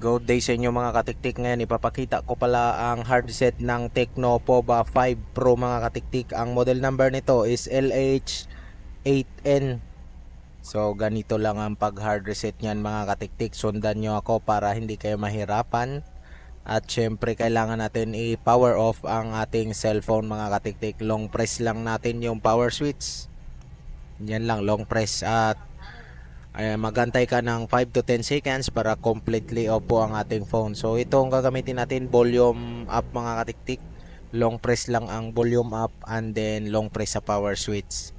Good day sa inyo mga katiktik ngayon ipapakita ko pala ang hardset ng Tecno Pova 5 Pro mga katiktik ang model number nito is LH8N so ganito lang ang pag hard reset nyan mga katiktik sundan nyo ako para hindi kayo mahirapan at syempre kailangan natin i-power off ang ating cellphone mga katiktik long press lang natin yung power switch yan lang long press at Ayan, magantay ka ng 5 to 10 seconds para completely off po ang ating phone. So ito ang gagamitin natin, volume up mga katiktik. Long press lang ang volume up and then long press sa power switch.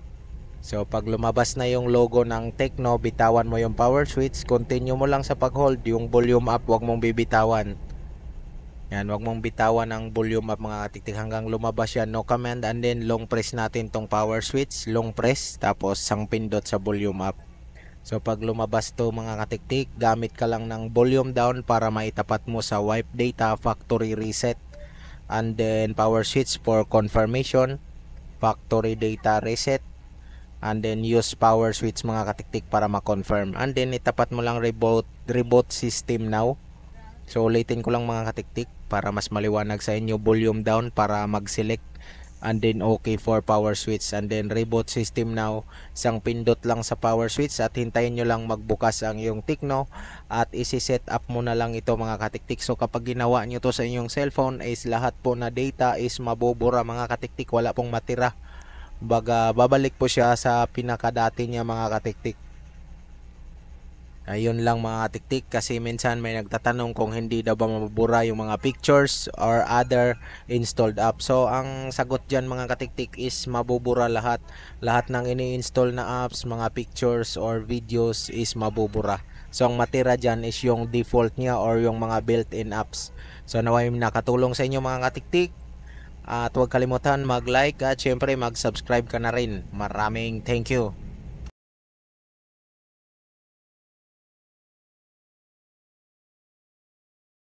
So pag lumabas na yung logo ng Tecno, bitawan mo yung power switch, continue mo lang sa pag-hold yung volume up, wag mong bibitawan. Yan, wag mong bitawan ang volume up mga katiktik hanggang lumabas yan. No command and then long press natin tong power switch, long press, tapos sang pindot sa volume up. So pag lumabas to mga katiktik, gamit ka lang ng volume down para maitapat mo sa wipe data factory reset and then power switch for confirmation, factory data reset and then use power switch mga katiktik para ma-confirm and then itapat mo lang reboot reboot system now. So ulitin ko lang mga katiktik para mas maliwanag sa inyo volume down para mag-select and then okay for power switch and then reboot system now isang pindot lang sa power switch at hintayin nyo lang magbukas ang iyong tikno at isi-set up mo na lang ito mga katiktik so kapag ginawa nyo to sa inyong cellphone is lahat po na data is mabobura mga katiktik wala pong matira baga babalik po siya sa pinakadati niya mga katiktik Ayun lang mga tiktik kasi minsan may nagtatanong kung hindi daw ba mabubura yung mga pictures or other installed app. So ang sagot dyan mga katiktik is mabubura lahat. Lahat ng ini-install na apps, mga pictures or videos is mabubura. So ang matira dyan is yung default niya or yung mga built-in apps. So naway nakatulong sa inyo mga katiktik. At huwag kalimutan mag-like at syempre mag-subscribe ka na rin. Maraming thank you.